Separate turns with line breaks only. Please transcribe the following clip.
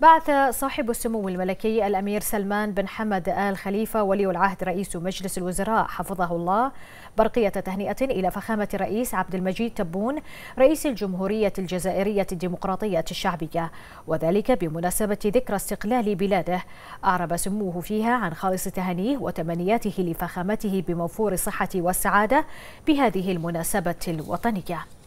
بعث صاحب السمو الملكي الأمير سلمان بن حمد آل خليفة ولي العهد رئيس مجلس الوزراء حفظه الله برقية تهنئة إلى فخامة الرئيس عبد المجيد تبون رئيس الجمهورية الجزائرية الديمقراطية الشعبية وذلك بمناسبة ذكرى استقلال بلاده أعرب سموه فيها عن خالص تهنيه وتمنياته لفخامته بموفور الصحة والسعادة بهذه المناسبة الوطنية